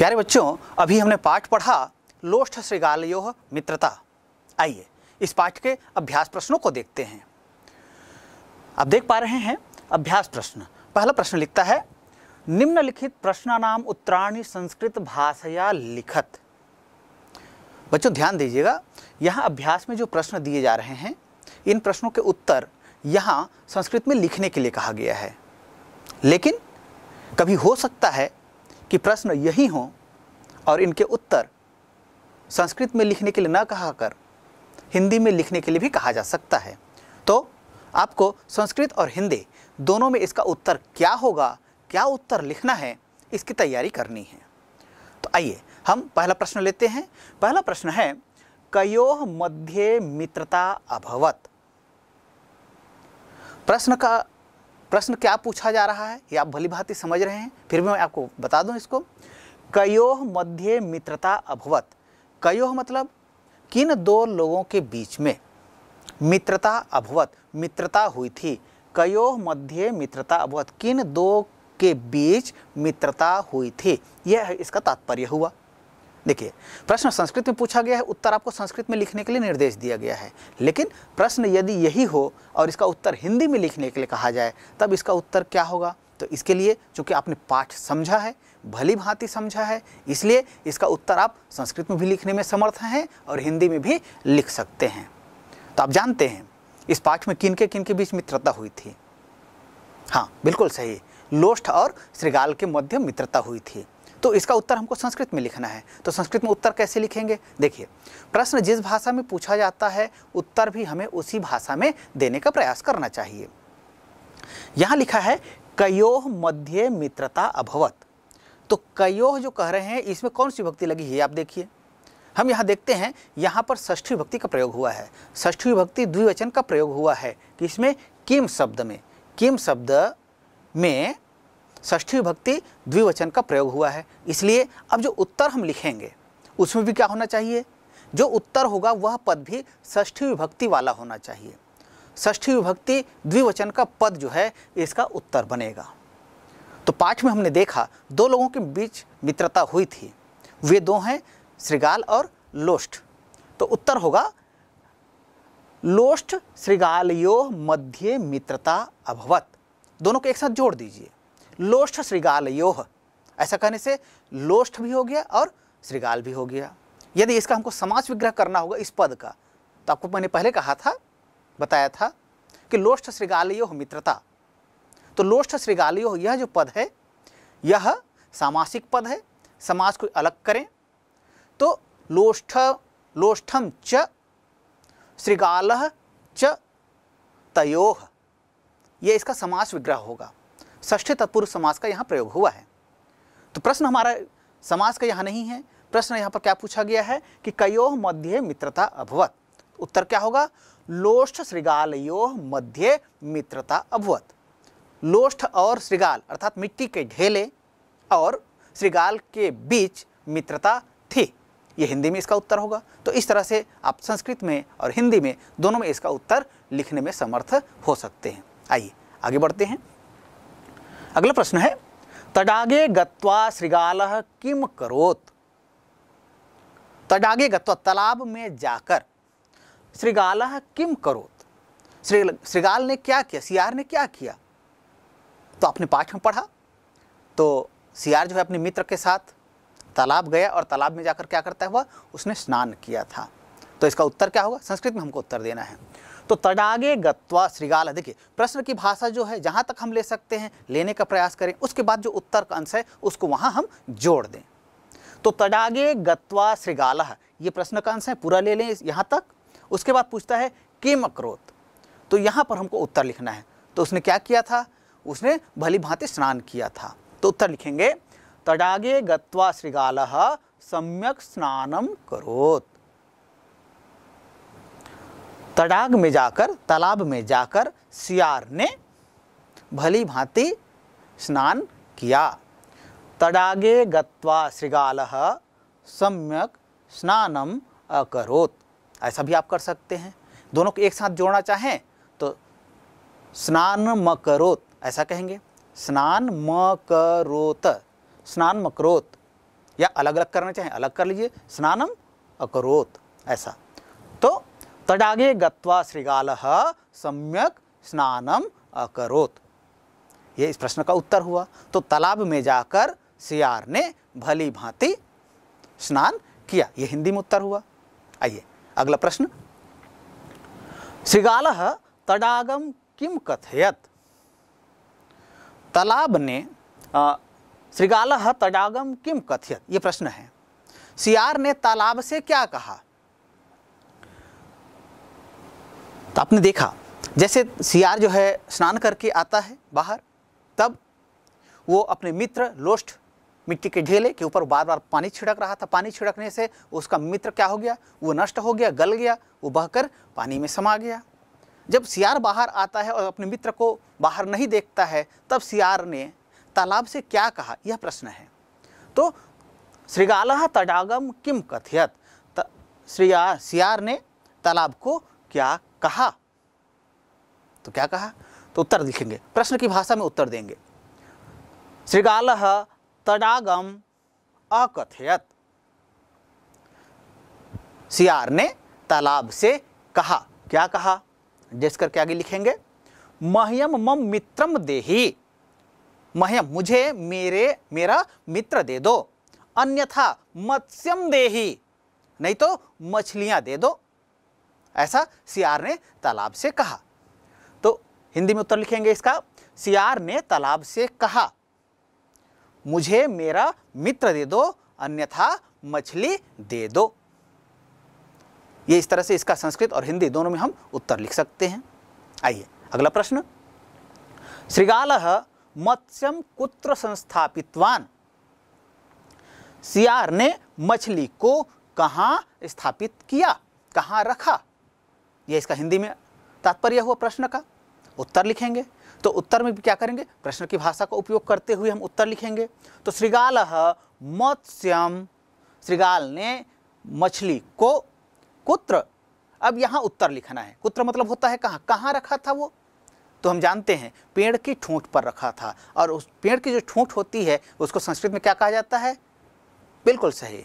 प्यारे बच्चों अभी हमने पाठ पढ़ा लोष्ठ श्रीगालयो मित्रता आइए इस पाठ के अभ्यास प्रश्नों को देखते हैं आप देख पा रहे हैं अभ्यास प्रश्न पहला प्रश्न लिखता है निम्नलिखित प्रश्नानाम उत्तराणी संस्कृत भाषया लिखत बच्चों ध्यान दीजिएगा यहाँ अभ्यास में जो प्रश्न दिए जा रहे हैं इन प्रश्नों के उत्तर यहाँ संस्कृत में लिखने के लिए कहा गया है लेकिन कभी हो सकता है कि प्रश्न यही हों और इनके उत्तर संस्कृत में लिखने के लिए ना कहा कर हिंदी में लिखने के लिए भी कहा जा सकता है तो आपको संस्कृत और हिंदी दोनों में इसका उत्तर क्या होगा क्या उत्तर लिखना है इसकी तैयारी करनी है तो आइए हम पहला प्रश्न लेते हैं पहला प्रश्न है कयो मध्य मित्रता अभवत प्रश्न का प्रश्न क्या पूछा जा रहा है ये आप भली भांति समझ रहे हैं फिर भी मैं आपको बता दूं इसको कयोह मध्य मित्रता अभवत कयोह मतलब किन दो लोगों के बीच में मित्रता अभवत मित्रता हुई थी कयोह मध्य मित्रता अभवत किन दो के बीच मित्रता हुई थी यह इसका तात्पर्य हुआ देखिए प्रश्न संस्कृत में पूछा गया है उत्तर आपको संस्कृत में लिखने के लिए निर्देश दिया गया है लेकिन प्रश्न यदि यही हो और इसका उत्तर हिंदी में लिखने के लिए कहा जाए तब इसका उत्तर क्या होगा तो इसके लिए चूंकि आपने पाठ समझा है भली भांति समझा है इसलिए इसका उत्तर आप संस्कृत में भी लिखने में समर्थ हैं और हिंदी में भी लिख सकते हैं तो आप जानते हैं इस पाठ में किनके के बीच मित्रता हुई थी हाँ बिल्कुल सही लोष्ठ और श्रीगाल के मध्य मित्रता हुई थी तो इसका उत्तर हमको संस्कृत में लिखना है तो संस्कृत में उत्तर कैसे लिखेंगे देखिए प्रश्न जिस भाषा में पूछा जाता है उत्तर भी हमें उसी भाषा में देने का प्रयास करना चाहिए यहाँ लिखा है कयोह मध्य मित्रता अभवत तो कयोह जो कह रहे हैं इसमें कौन सी भक्ति लगी है आप देखिए हम यहाँ देखते हैं यहाँ पर ष्ठी भक्ति का प्रयोग हुआ है ष्ठी भक्ति द्विवचन का प्रयोग हुआ है कि इसमें किम शब्द में किम शब्द में ष्ठी विभक्ति द्विवचन का प्रयोग हुआ है इसलिए अब जो उत्तर हम लिखेंगे उसमें भी क्या होना चाहिए जो उत्तर होगा वह पद भी ष्ठी विभक्ति वाला होना चाहिए ष्ठी विभक्ति द्विवचन का पद जो है इसका उत्तर बनेगा तो पाठ में हमने देखा दो लोगों के बीच मित्रता हुई थी वे दो हैं श्रीगाल और लोष्ठ तो उत्तर होगा लोष्ठ श्रीगालयो मध्य मित्रता अभवत दोनों को एक साथ जोड़ दीजिए लोष्ठ श्रृगाल योह ऐसा कहने से लोष्ठ भी हो गया और श्रीगाल भी हो गया यदि इसका हमको समाज विग्रह करना होगा इस पद का तो आपको मैंने पहले कहा था बताया था कि लोष्ठ योह मित्रता तो लोष्ठ योह यह जो पद है यह सामासिक पद है समाज को अलग करें तो लोष्ठ लोष्ठम च श्रृगाल च तयोह यह इसका समास विग्रह होगा ष्ठी तत्पुरुष समास का यहाँ प्रयोग हुआ है तो प्रश्न हमारा समास का यहाँ नहीं है प्रश्न यहाँ पर क्या पूछा गया है कि कयो मध्य मित्रता अभवत उत्तर क्या होगा लोष्ठ श्रृगालयोह मध्य मित्रता अभवत लोष्ठ और श्रृगाल अर्थात मिट्टी के ढेले और श्रृगाल के बीच मित्रता थी ये हिंदी में इसका उत्तर होगा तो इस तरह से आप संस्कृत में और हिंदी में दोनों में इसका उत्तर लिखने में समर्थ हो सकते हैं आइए आगे बढ़ते हैं अगला प्रश्न है तडागे गत्वा श्रृगाल किम करोत तडागे गत्वा तालाब में जाकर श्रृगाल किम करोत श्रृगाल ने क्या किया सियार ने क्या किया तो आपने पाठ में पढ़ा तो सियार जो है अपने मित्र के साथ तालाब गया और तालाब में जाकर क्या करता हुआ उसने स्नान किया था तो इसका उत्तर क्या होगा संस्कृत में हमको उत्तर देना है तो तड़ागे गत्वा श्रीगाल देखिए प्रश्न की भाषा जो है जहाँ तक हम ले सकते हैं लेने का प्रयास करें उसके बाद जो उत्तर का अंश है उसको वहाँ हम जोड़ दें तो तड़ागे गत्वा श्रीगाल ये प्रश्न का अंश है पूरा ले लें यहाँ तक उसके बाद पूछता है किम अक्रोत तो यहाँ पर हमको उत्तर लिखना है तो उसने क्या किया था उसने भली भांति स्नान किया था तो उत्तर लिखेंगे तड़ागे गत्वा श्रीगाल सम्यक स्नानम करोत तड़ाग में जाकर तालाब में जाकर सियार ने भली भांति स्नान किया तड़ागे गत्वा श्रृगाल सम्यक स्नानम अकरोत ऐसा भी आप कर सकते हैं दोनों को एक साथ जोड़ना चाहें तो स्नान मकरोत ऐसा कहेंगे स्नान मकरोत स्नान मकरोत या अलग अलग करना चाहें अलग कर लीजिए स्नानम अकरोत ऐसा तो तडागे गत्वा श्रीगाल सम्यक स्नानम अकरोत ये इस प्रश्न का उत्तर हुआ तो तालाब में जाकर सियार ने भली भांति स्नान किया ये हिंदी में उत्तर हुआ आइए अगला प्रश्न श्रीगाल तडागम किम कथयत तालाब ने श्रीगाल तडागम किम कथयत ये प्रश्न है सियार ने तालाब से क्या कहा तो आपने देखा जैसे सियार जो है स्नान करके आता है बाहर तब वो अपने मित्र लोस्ट मिट्टी के ढेले के ऊपर बार बार पानी छिड़क रहा था पानी छिड़कने से उसका मित्र क्या हो गया वो नष्ट हो गया गल गया वो बहकर पानी में समा गया जब सियार बाहर आता है और अपने मित्र को बाहर नहीं देखता है तब सियार ने तालाब से क्या कहा यह प्रश्न है तो श्रीगाला तडागम किम कथियत सियार ने तालाब को क्या कहा तो क्या कहा तो उत्तर लिखेंगे प्रश्न की भाषा में उत्तर देंगे श्रीगाल तडागम अकथयत सियार ने तालाब से कहा क्या कहा जिसकर करके आगे लिखेंगे मह्यम मम मित्रम देही मह्यम मुझे मेरे मेरा मित्र दे दो अन्यथा मत्स्यम देही नहीं तो मछलियां दे दो ऐसा सियार ने तालाब से कहा तो हिंदी में उत्तर लिखेंगे इसका सियार ने तालाब से कहा मुझे मेरा मित्र दे दो अन्यथा मछली दे दो ये इस तरह से इसका संस्कृत और हिंदी दोनों में हम उत्तर लिख सकते हैं आइए अगला प्रश्न श्रीगाल मत्स्यम कुत्र संस्थापितवान सियार ने मछली को कहाँ स्थापित किया कहाँ रखा यह इसका हिंदी में तात्पर्य हुआ प्रश्न का उत्तर लिखेंगे तो उत्तर में क्या करेंगे प्रश्न की भाषा का उपयोग करते हुए हम उत्तर लिखेंगे तो श्रीगाल मत्स्यम श्रीगाल ने मछली को कुत्र अब यहाँ उत्तर लिखना है कुत्र मतलब होता है कहाँ कहाँ रखा था वो तो हम जानते हैं पेड़ की ठूंठ पर रखा था और उस पेड़ की जो ठूंठ होती है उसको संस्कृत में क्या कहा जाता है बिल्कुल सही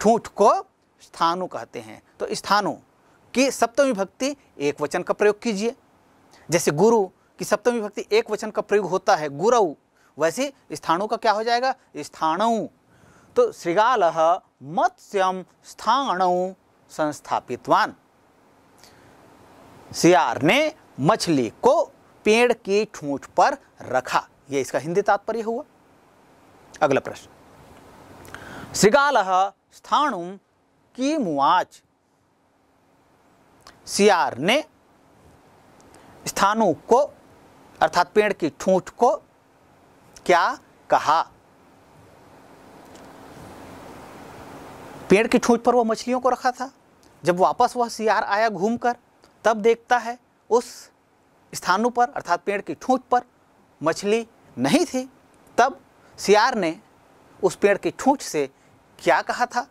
ठूंठ को स्थानु कहते हैं तो स्थानु कि सप्तमी भक्ति एक वचन का प्रयोग कीजिए जैसे गुरु की सप्तमी भक्ति एक वचन का प्रयोग होता है गुरऊ वैसे स्थानों का क्या हो जाएगा स्थाणऊ तो श्रीगाल मत्स्यम स्थान संस्थापितवान सियार ने मछली को पेड़ की ठूठ पर रखा यह इसका हिंदी तात्पर्य हुआ अगला प्रश्न श्रीगाल स्थाणु की मुआच सियार ने स्थानु को अर्थात पेड़ की ठूठ को क्या कहा पेड़ की ठूठ पर वो मछलियों को रखा था जब वापस वह सियार आया घूमकर तब देखता है उस स्थानु पर अर्थात पेड़ की ठूठ पर मछली नहीं थी तब सियार ने उस पेड़ की ठूठ से क्या कहा था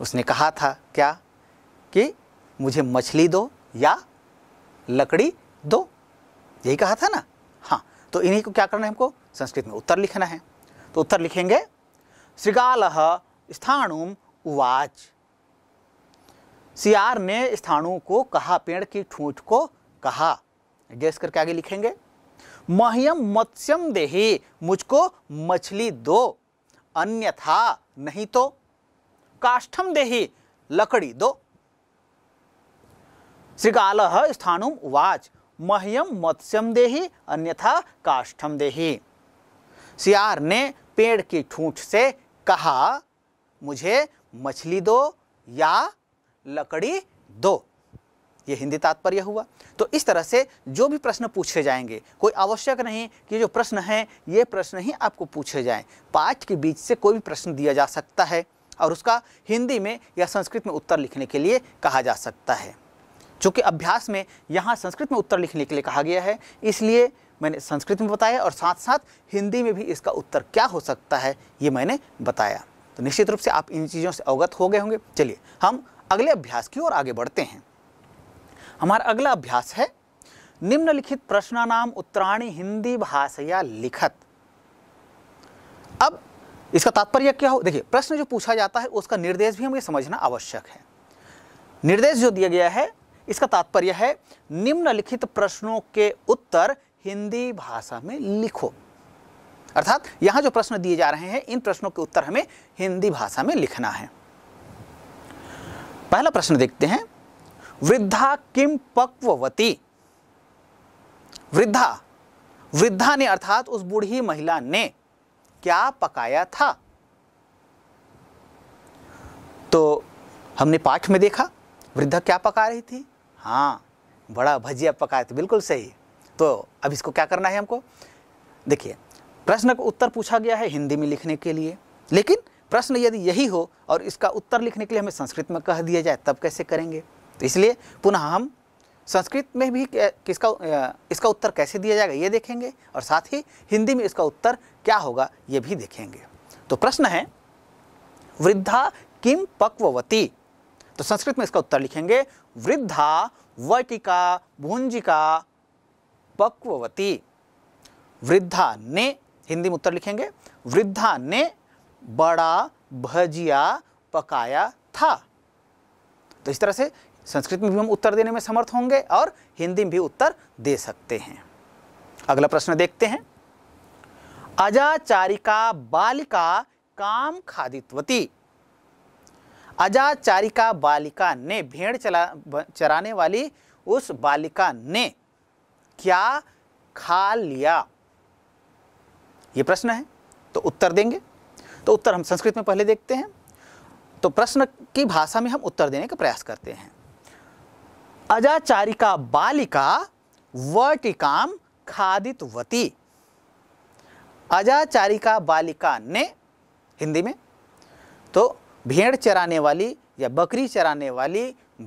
उसने कहा था क्या कि मुझे मछली दो या लकड़ी दो यही कहा था ना हाँ तो इन्हीं को क्या करना है हमको संस्कृत में उत्तर लिखना है तो उत्तर लिखेंगे श्रीकाल स्थाणुम उवाच सियार ने स्थाणु को कहा पेड़ की ठूठ को कहा गैस करके आगे लिखेंगे मह्यम मत्स्यम देही मुझको मछली दो अन्यथा नहीं तो काष्ठम देही लकड़ी दो श्रीकाल स्थानु उवाच मह्यम मत्स्यम देही अन्यथा काष्ठम देही सियार ने पेड़ की ठूंठ से कहा मुझे मछली दो या लकड़ी दो ये हिंदी तात्पर्य हुआ तो इस तरह से जो भी प्रश्न पूछे जाएंगे कोई आवश्यक नहीं कि जो प्रश्न हैं ये प्रश्न ही आपको पूछे जाएं पाठ के बीच से कोई भी प्रश्न दिया जा सकता है और उसका हिंदी में या संस्कृत में उत्तर लिखने के लिए कहा जा सकता है जो कि अभ्यास में यहाँ संस्कृत में उत्तर लिखने के लिए कहा गया है इसलिए मैंने संस्कृत में बताया और साथ साथ हिंदी में भी इसका उत्तर क्या हो सकता है ये मैंने बताया तो निश्चित रूप से आप इन चीज़ों से अवगत हो गए होंगे चलिए हम अगले अभ्यास की ओर आगे बढ़ते हैं हमारा अगला अभ्यास है निम्नलिखित प्रश्नानाम उत्तराणी हिंदी भाषया लिखत अब इसका तात्पर्य क्या हो देखिए प्रश्न जो पूछा जाता है उसका निर्देश भी हमें समझना आवश्यक है निर्देश जो दिया गया है इसका तात्पर्य है निम्नलिखित प्रश्नों के उत्तर हिंदी भाषा में लिखो अर्थात यहां जो प्रश्न दिए जा रहे हैं इन प्रश्नों के उत्तर हमें हिंदी भाषा में लिखना है पहला प्रश्न देखते हैं वृद्धा किम पक्ववती वृद्धा वृद्धा ने अर्थात उस बूढ़ी महिला ने क्या पकाया था तो हमने पाठ में देखा वृद्धा क्या पका रही थी हाँ बड़ा भजिया पकाए तो बिल्कुल सही तो अब इसको क्या करना है हमको देखिए प्रश्न का उत्तर पूछा गया है हिंदी में लिखने के लिए लेकिन प्रश्न यदि यही हो और इसका उत्तर लिखने के लिए हमें संस्कृत में कह दिया जाए तब कैसे करेंगे तो इसलिए पुनः हम संस्कृत में भी किसका इसका उत्तर कैसे दिया जाएगा ये देखेंगे और साथ ही हिंदी में इसका उत्तर क्या होगा ये भी देखेंगे तो प्रश्न है वृद्धा किम पक्ववती तो संस्कृत में इसका उत्तर लिखेंगे वृद्धा वटिका भुंजिका पक्ववती वृद्धा ने हिंदी में उत्तर लिखेंगे वृद्धा ने बड़ा भजिया पकाया था तो इस तरह से संस्कृत में भी हम उत्तर देने में समर्थ होंगे और हिंदी में भी उत्तर दे सकते हैं अगला प्रश्न देखते हैं अजाचारिका बालिका काम खादित्वती अजाचारिका बालिका ने भेड़ चला चराने वाली उस बालिका ने क्या खा लिया ये प्रश्न है तो उत्तर देंगे तो उत्तर हम संस्कृत में पहले देखते हैं तो प्रश्न की भाषा में हम उत्तर देने का प्रयास करते हैं अजाचारिका बालिका वटिकाम खादितवती अजाचारिका बालिका ने हिंदी में तो भेड़ चराने वाली या बकरी चराने वाली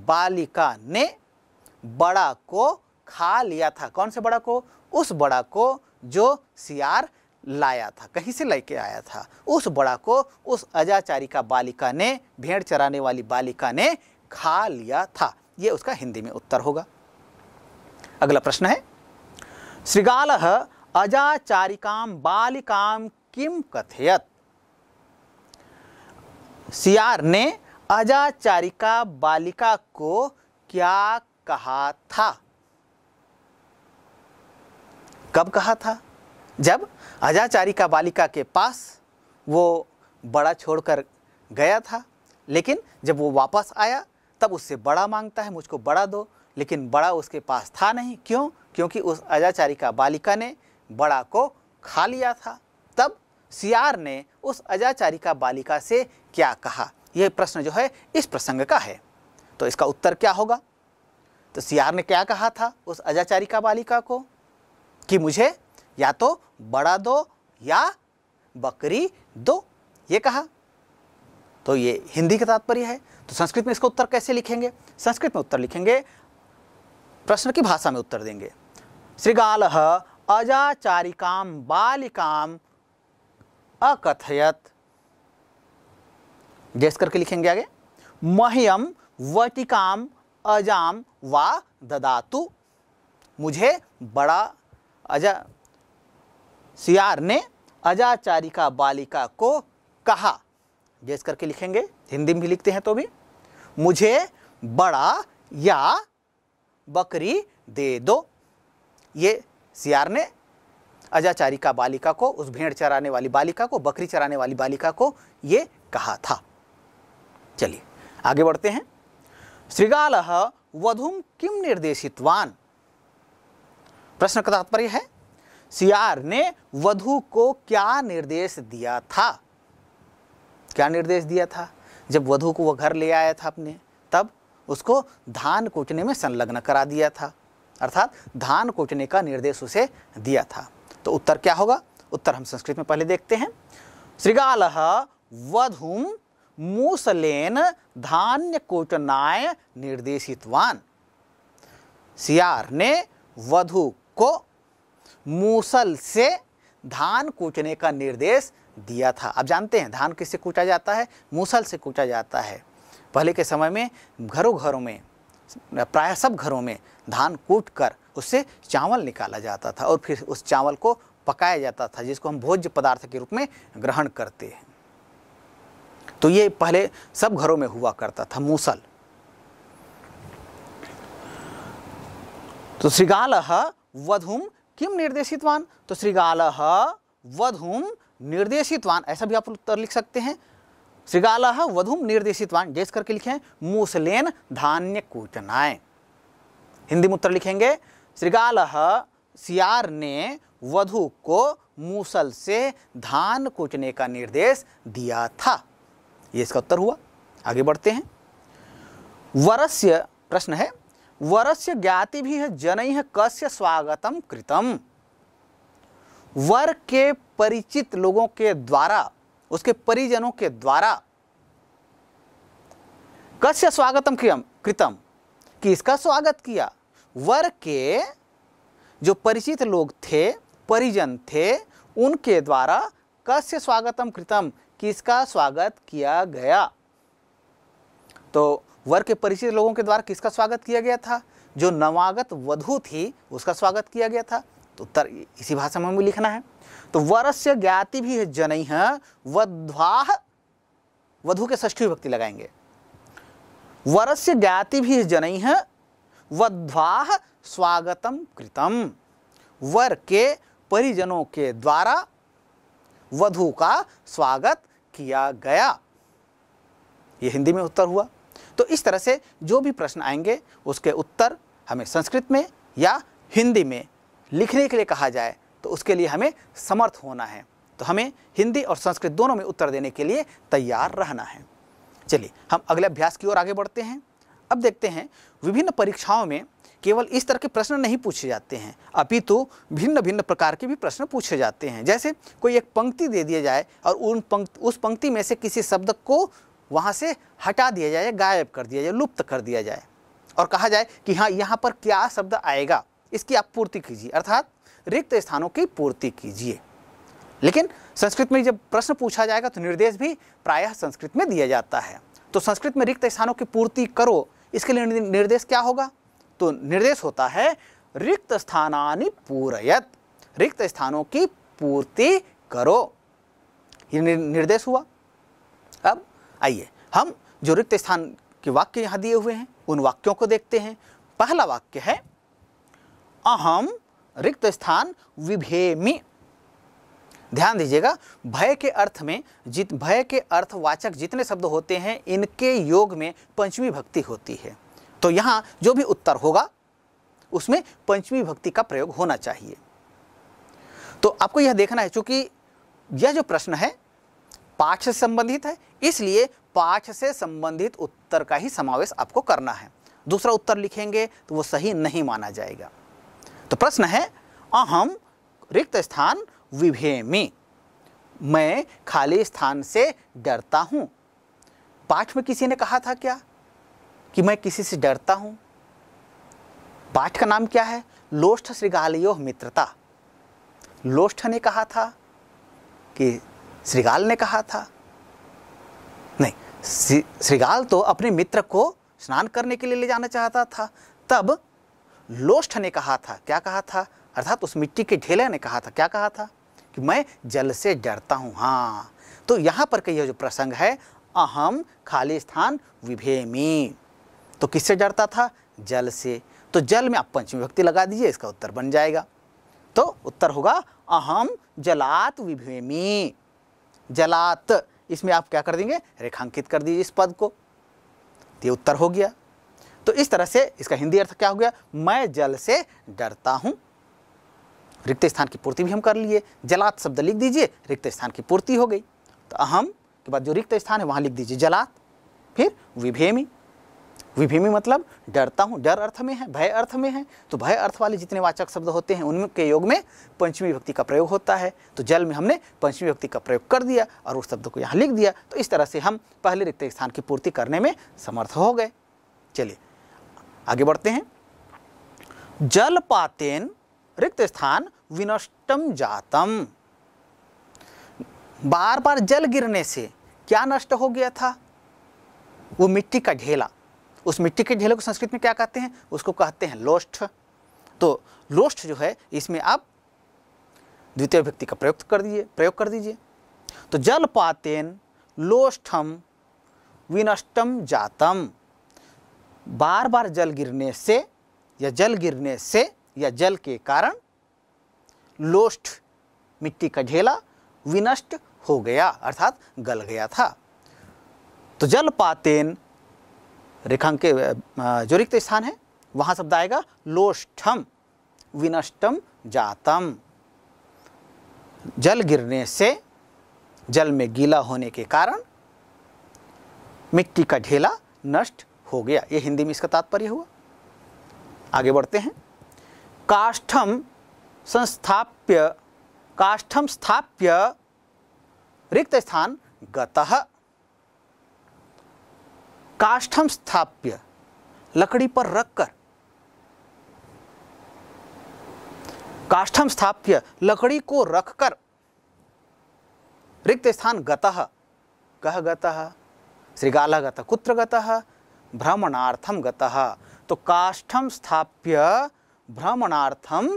बालिका ने बड़ा को खा लिया था कौन से बड़ा को उस बड़ा को जो सियार लाया था कहीं से लेके आया था उस बड़ा को उस अजाचारिका बालिका ने भेड़ चराने वाली बालिका ने खा लिया था ये उसका हिंदी में उत्तर होगा अगला प्रश्न है श्रीगाल अजाचारिका बालिका किम कथयत सियार ने अजाचारिका बालिका को क्या कहा था कब कहा था जब अजाचारिका बालिका के पास वो बड़ा छोड़कर गया था लेकिन जब वो वापस आया तब उससे बड़ा मांगता है मुझको बड़ा दो लेकिन बड़ा उसके पास था नहीं क्यों क्योंकि उस अजाचारिका बालिका ने बड़ा को खा लिया था सियार ने उस अजाचारिका बालिका से क्या कहा यह प्रश्न जो है इस प्रसंग का है तो इसका उत्तर क्या होगा तो सियार ने क्या कहा था उस अजाचारिका बालिका को कि मुझे या तो बड़ा दो या बकरी दो ये कहा तो ये हिंदी का तात्पर्य है तो संस्कृत में इसका उत्तर कैसे लिखेंगे संस्कृत में उत्तर लिखेंगे प्रश्न की भाषा में उत्तर देंगे श्रीगाल अजाचारिकाम बालिकाम अकथयत जैस करके लिखेंगे आगे मह्यम वटिकाम अजाम वा ददातु मुझे बड़ा अजा सियार ने अजाचारिका बालिका को कहा जैस करके लिखेंगे हिंदी में भी लिखते हैं तो भी मुझे बड़ा या बकरी दे दो ये सियार ने अजाचारिका बालिका को उस भेड़ चराने वाली बालिका को बकरी चराने वाली बालिका को ये कहा था चलिए आगे बढ़ते हैं श्रीगाल वधुम किम निर्देशितवान प्रश्न का तात्पर्य है सियार ने वधु को क्या निर्देश दिया था क्या निर्देश दिया था जब वधु को वह घर ले आया था अपने तब उसको धान कूटने में संलग्न करा दिया था अर्थात धान कूटने का निर्देश उसे दिया था तो उत्तर क्या होगा उत्तर हम संस्कृत में पहले देखते हैं श्रीगाल वधुम मूसलेन धान्य कोचनाय निर्देशितवान सियार ने वधु को मूसल से धान कूचने का निर्देश दिया था आप जानते हैं धान किससे कूचा जाता है मूसल से कूचा जाता है पहले के समय में घरों घरों में प्रायः सब घरों में धान कूट कर उससे चावल निकाला जाता था और फिर उस चावल को पकाया जाता था जिसको हम भोज्य पदार्थ के रूप में ग्रहण करते हैं तो ये पहले सब घरों में हुआ करता था मूसल तो श्रीगाल वधुम किम निर्देशितवान तो श्रीगाल वधुम निर्देशितवान ऐसा भी आप उत्तर लिख सकते हैं श्रीगाल वधुम निर्देशितवान जैस करके लिखे मूसलेन धान्य कूटनाएं हिंदी में उत्तर लिखेंगे श्रीगाल सियार ने वधु को मूसल से धान कूचने का निर्देश दिया था ये इसका उत्तर हुआ आगे बढ़ते हैं वरस्य प्रश्न है वरस्य ज्ञाति भी है जनई है कस्य स्वागतम कृतम वर के परिचित लोगों के द्वारा उसके परिजनों के द्वारा कस्य स्वागतम कृतम कि इसका स्वागत किया वर्ग के जो परिचित लोग थे परिजन थे उनके द्वारा कस्य स्वागतम कृतम किसका स्वागत किया गया तो वर्ग के परिचित लोगों के द्वारा किसका स्वागत किया गया था जो नवागत वधु थी उसका स्वागत किया गया था तो उत्तर इसी भाषा में हमें लिखना है तो वरस्य ज्ञाति भी जनई है वध्वाह वधु के ष्ठी भक्ति लगाएंगे वरस्य ज्ञाति भी जनई है वध्वाह स्वागतम कृतम वर के परिजनों के द्वारा वधु का स्वागत किया गया ये हिंदी में उत्तर हुआ तो इस तरह से जो भी प्रश्न आएंगे उसके उत्तर हमें संस्कृत में या हिंदी में लिखने के लिए कहा जाए तो उसके लिए हमें समर्थ होना है तो हमें हिंदी और संस्कृत दोनों में उत्तर देने के लिए तैयार रहना है चलिए हम अगले अभ्यास की ओर आगे बढ़ते हैं अब देखते हैं विभिन्न परीक्षाओं में केवल इस तरह के प्रश्न नहीं पूछे जाते हैं अपितु तो भिन्न भिन्न प्रकार के भी प्रश्न पूछे जाते हैं जैसे कोई एक पंक्ति दे दिया जाए और उन पंक्ति उस पंक्ति में से किसी शब्द को वहाँ से हटा दिया जाए गायब कर दिया जाए लुप्त कर दिया जाए और कहा जाए कि हाँ यहाँ पर क्या शब्द आएगा इसकी आप पूर्ति कीजिए अर्थात रिक्त स्थानों की पूर्ति कीजिए लेकिन संस्कृत में जब प्रश्न पूछा जाएगा तो निर्देश भी प्रायः संस्कृत में दिया जाता है तो संस्कृत में रिक्त स्थानों की पूर्ति करो इसके लिए निर्देश क्या होगा तो निर्देश होता है रिक्त स्थानानि पूरयत रिक्त स्थानों की पूर्ति करो ये निर्देश हुआ अब आइए हम जो रिक्त स्थान के वाक्य यहाँ दिए हुए हैं उन वाक्यों को देखते हैं पहला वाक्य है अहम रिक्त स्थान विभेमी ध्यान दीजिएगा भय के अर्थ में जित भय के अर्थवाचक जितने शब्द होते हैं इनके योग में पंचमी भक्ति होती है तो यहाँ जो भी उत्तर होगा उसमें पंचमी भक्ति का प्रयोग होना चाहिए तो आपको यह देखना है चूंकि यह जो प्रश्न है पाठ से संबंधित है इसलिए पाठ से संबंधित उत्तर का ही समावेश आपको करना है दूसरा उत्तर लिखेंगे तो वो सही नहीं माना जाएगा तो प्रश्न है अहम रिक्त स्थान विभेमी मैं खाली स्थान से डरता हूँ पाठ में किसी ने कहा था क्या कि मैं किसी से डरता हूँ पाठ का नाम क्या है लोष्ठ श्रीगालयोह मित्रता लोष्ठ ने कहा था कि श्रीगाल ने कहा था नहीं श्रीगाल तो अपने मित्र को स्नान करने के लिए ले जाना चाहता था तब लोष्ठ ने कहा था क्या कहा था अर्थात उस मिट्टी के ढेले ने कहा था क्या कहा था कि मैं जल से डरता हूँ हाँ तो यहाँ पर कही जो प्रसंग है अहम खाली स्थान विभेमी तो किससे डरता था जल से तो जल में आप पंचमी भक्ति लगा दीजिए इसका उत्तर बन जाएगा तो उत्तर होगा अहम जलात विभेमी जलात इसमें आप क्या कर देंगे रेखांकित कर दीजिए इस पद को तो ये उत्तर हो गया तो इस तरह से इसका हिंदी अर्थ क्या हो गया मैं जल से डरता हूँ रिक्त स्थान की पूर्ति भी हम कर लिए जलात शब्द लिख दीजिए रिक्त स्थान की पूर्ति हो गई तो अहम के बाद जो रिक्त स्थान है वहाँ लिख दीजिए जलात फिर विभेमी विभेमी मतलब डरता हूँ डर अर्थ में है भय अर्थ में है तो भय अर्थ वाले जितने वाचक शब्द होते हैं उनके योग में पंचमी व्यक्ति का प्रयोग होता है तो जल में हमने पंचमी व्यक्ति का प्रयोग कर दिया और उस शब्द को यहाँ लिख दिया तो इस तरह से हम पहले रिक्त स्थान की पूर्ति करने में समर्थ हो गए चलिए आगे बढ़ते हैं जल पातेन रिक्त स्थान विनष्टम जातम बार बार जल गिरने से क्या नष्ट हो गया था वो मिट्टी का ढेला उस मिट्टी के ढेले को संस्कृत में क्या कहते हैं उसको कहते हैं लोष्ठ तो लोष्ठ जो है इसमें आप द्वितीय व्यक्ति का प्रयोग कर दीजिए प्रयोग कर दीजिए तो जल पातेन लोष्ठम विनष्टम जातम बार बार जल गिरने से या जल गिरने से या जल के कारण लोस्ट मिट्टी का ढेला विनष्ट हो गया अर्थात गल गया था तो जल पातेन रेखांक के जो रिक्त स्थान है वहां शब्द आएगा लोष्ठम विनष्टम जातम जल गिरने से जल में गीला होने के कारण मिट्टी का ढेला नष्ट हो गया यह हिंदी में इसका तात्पर्य हुआ आगे बढ़ते हैं काष्ठम संस्थाप्य काष्ठम स्थाप्य रिक्त स्थान गतः काष्ठम स्थाप्य लकड़ी पर रखकर काष्ठम स्थाप्य लकड़ी को रखकर रिक्त स्थान गतः कह गतः श्रीगाला गतः कुत्र गतः भ्रमणार्थम गतः तो काष्ठम स्थाप्य भ्रमणार्थम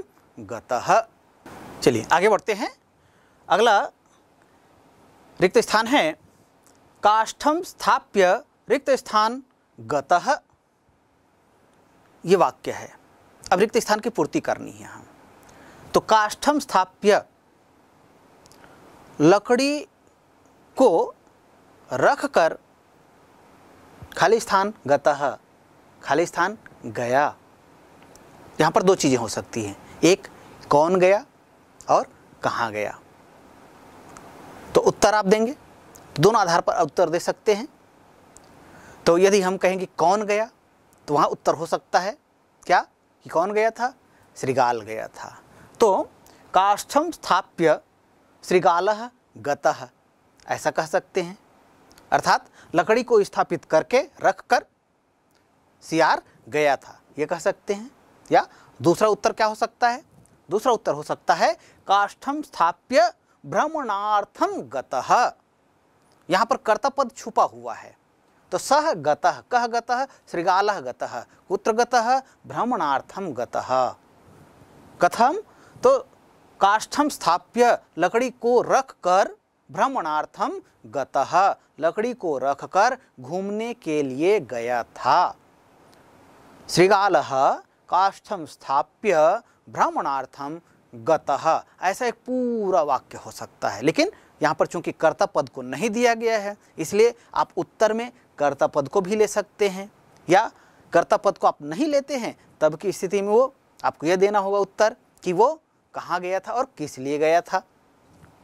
गतः चलिए आगे बढ़ते हैं अगला रिक्त स्थान है काष्ठम स्थाप्य रिक्त स्थान गतः ये वाक्य है अब रिक्त स्थान की पूर्ति करनी है हम तो काष्ठम स्थाप्य लकड़ी को कर खाली स्थान गतः खाली स्थान गया यहाँ पर दो चीज़ें हो सकती हैं एक कौन गया और कहाँ गया तो उत्तर आप देंगे तो दोनों आधार पर उत्तर दे सकते हैं तो यदि हम कहेंगे कौन गया तो वहाँ उत्तर हो सकता है क्या कि कौन गया था श्रीगाल गया था तो काष्ठम स्थाप्य श्रीगाल गत ऐसा कह सकते हैं अर्थात लकड़ी को स्थापित करके रख कर सियार गया था ये कह सकते हैं या दूसरा उत्तर क्या हो सकता है दूसरा उत्तर हो सकता है काष्ठम स्थाप्य भ्रमणार्थम गतः यहाँ पर कर्ता पद छुपा हुआ है तो सह गतः कह गतः श्रृगाल गतः कुत्र गतः भ्रमणार्थम गतः कथम तो काष्ठम स्थाप्य लकड़ी को रख कर भ्रमणार्थम गतः लकड़ी को रख कर घूमने के लिए गया था श्रृगाल काष्ठम स्थाप्य भ्रमणार्थम गतः ऐसा एक पूरा वाक्य हो सकता है लेकिन यहाँ पर चूंकि कर्ता पद को नहीं दिया गया है इसलिए आप उत्तर में कर्ता पद को भी ले सकते हैं या कर्ता पद को आप नहीं लेते हैं तब की स्थिति में वो आपको यह देना होगा उत्तर कि वो कहाँ गया था और किस लिए गया था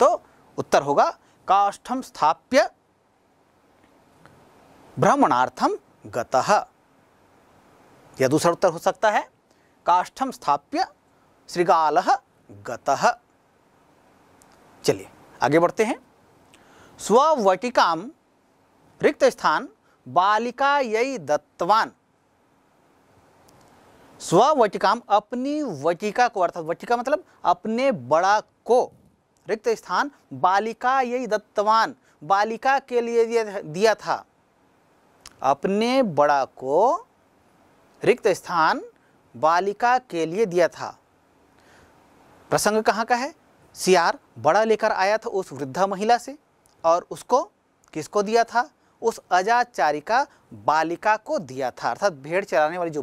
तो उत्तर होगा काष्ठम स्थाप्य भ्रमणार्थम गतः यह दूसरा उत्तर हो सकता है काष्ठम स्थाप्य श्रीकाल गतः चलिए आगे बढ़ते हैं स्ववटिकाम रिक्त स्थान बालिका यही दत्तवान स्ववटिकाम अपनी वटिका को अर्थात वटिका मतलब अपने बड़ा को रिक्त स्थान बालिका यही दत्तवान बालिका के लिए दिया था अपने बड़ा को रिक्त स्थान बालिका के लिए दिया था प्रसंग कहाँ का है सियार बड़ा लेकर आया था उस वृद्धा महिला से और उसको किसको दिया था उस अजाचारिका बालिका को दिया था अर्थात भेड़ चराने वाली जो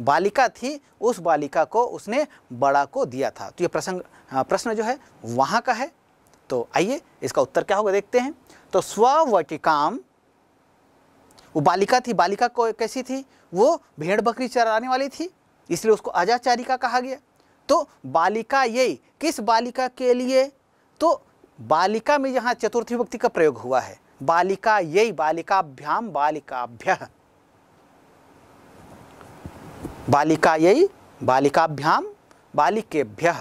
बालिका थी उस बालिका को उसने बड़ा को दिया था तो ये प्रसंग हाँ, प्रश्न जो है वहाँ का है तो आइए इसका उत्तर क्या होगा देखते हैं तो स्ववटिकाम वो बालिका थी बालिका को कैसी थी वो भेड़ बकरी चराने वाली थी इसलिए उसको अजाचारिका कहा गया तो बालिका ये किस बालिका के लिए तो बालिका में यहाँ चतुर्थी भक्ति का प्रयोग हुआ है बालिका ये बालिकाभ्याम बालिकाभ्य बालिका ये बालिकाभ्याम बालिकेभ्य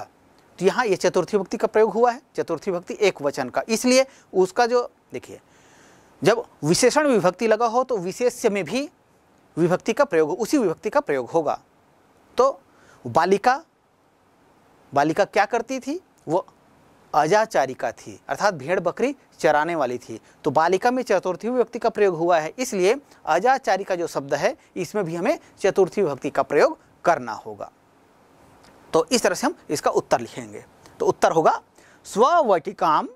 तो यहाँ ये चतुर्थी भक्ति का प्रयोग हुआ है चतुर्थी भक्ति एक वचन का इसलिए उसका जो देखिए जब विशेषण विभक्ति लगा हो तो विशेष्य में भी विभक्ति का प्रयोग उसी विभक्ति का प्रयोग होगा तो बालिका बालिका क्या करती थी वो अजाचारिका थी अर्थात भेड़ बकरी चराने वाली थी तो बालिका में चतुर्थी विभक्ति का प्रयोग हुआ है इसलिए अजाचारिका जो शब्द है इसमें भी हमें चतुर्थी विभक्ति का प्रयोग करना होगा तो इस तरह से हम इसका उत्तर लिखेंगे तो उत्तर होगा स्ववटिकाम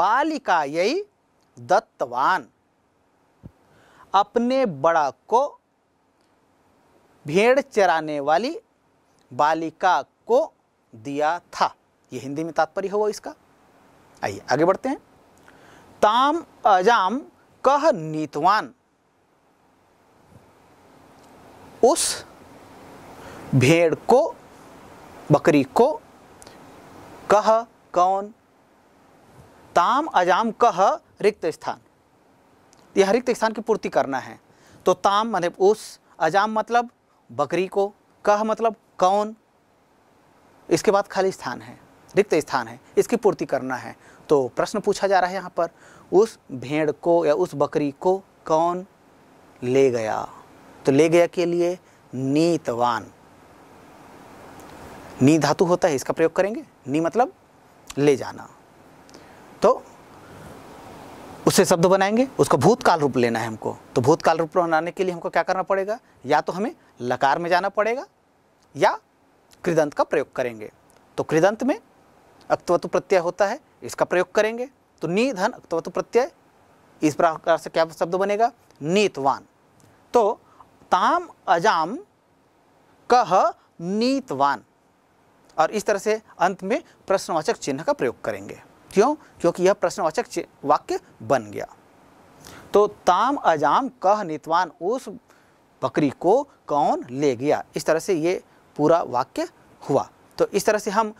बालिका यही दत्तवान अपने बड़ा को भेड़ चराने वाली बालिका को दिया था यह हिंदी में तात्पर्य होगा इसका आइए आगे बढ़ते हैं ताम अजाम कह नीतवान उस भेड़ को बकरी को कह कौन ताम अजाम कह रिक्त स्थान यह रिक्त स्थान की पूर्ति करना है तो ताम मतलब उस अजाम मतलब बकरी को कह मतलब कौन इसके बाद खाली स्थान है रिक्त स्थान है इसकी पूर्ति करना है तो प्रश्न पूछा जा रहा है यहाँ पर उस भेड़ को या उस बकरी को कौन ले गया तो ले गया के लिए नीतवान नी धातु होता है इसका प्रयोग करेंगे नी मतलब ले जाना तो उससे शब्द बनाएंगे उसका भूतकाल रूप लेना है हमको तो भूतकाल रूप बनाने के लिए हमको क्या करना पड़ेगा या तो हमें लकार में जाना पड़ेगा या कृदंत का प्रयोग करेंगे तो कृदंत में अक्तवतु प्रत्यय होता है इसका प्रयोग करेंगे तो नी धन अक्तवतु प्रत्यय इस प्रकार से क्या शब्द बनेगा नीतवान तो ताम अजाम कह नीतवान और इस तरह से अंत में प्रश्नवाचक चिन्ह का प्रयोग करेंगे क्यों क्योंकि यह प्रश्नवाचक वाक्य बन गया तो ताम अजाम कह नीतवान उस बकरी को कौन ले गया इस तरह से ये पूरा वाक्य हुआ तो इस तरह से हम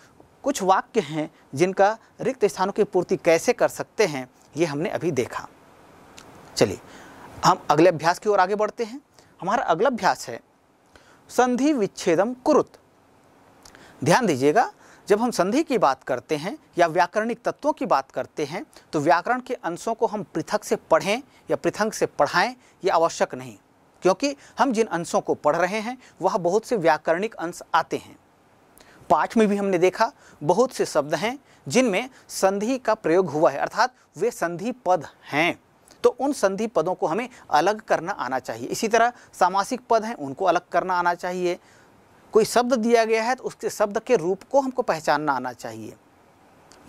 कुछ वाक्य हैं जिनका रिक्त स्थानों की पूर्ति कैसे कर सकते हैं ये हमने अभी देखा चलिए हम अगले अभ्यास की ओर आगे बढ़ते हैं हमारा अगला अभ्यास है संधि विच्छेदम कुरुत ध्यान दीजिएगा जब हम संधि की बात करते हैं या व्याकरणिक तत्वों की बात करते हैं तो व्याकरण के अंशों को हम पृथक से पढ़ें या पृथक से पढ़ाएं ये आवश्यक नहीं क्योंकि हम जिन अंशों को पढ़ रहे हैं वह बहुत से व्याकरणिक अंश आते हैं पाठ में भी हमने देखा बहुत से शब्द हैं जिनमें संधि का प्रयोग हुआ है अर्थात वे संधि पद हैं तो उन संधि पदों को हमें अलग करना आना चाहिए इसी तरह सामासिक पद हैं उनको अलग करना आना चाहिए कोई शब्द दिया गया है तो उसके शब्द के रूप को हमको पहचानना आना चाहिए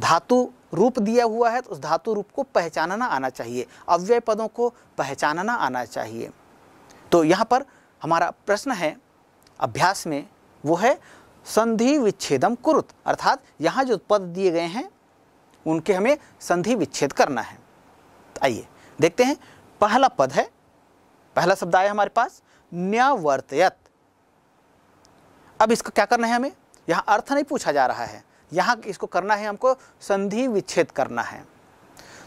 धातु रूप दिया हुआ है तो उस धातु रूप को पहचानना आना चाहिए अव्यय पदों को पहचानना आना चाहिए तो यहाँ पर हमारा प्रश्न है अभ्यास में वो है संधि विच्छेदम कुरुत अर्थात यहाँ जो पद दिए गए हैं उनके हमें संधि विच्छेद करना है आइए देखते हैं पहला पद है पहला शब्द आया हमारे पास न्यावर्तयत अब इसको क्या करना है हमें यहाँ अर्थ नहीं पूछा जा रहा है यहाँ इसको करना है हमको संधि विच्छेद करना है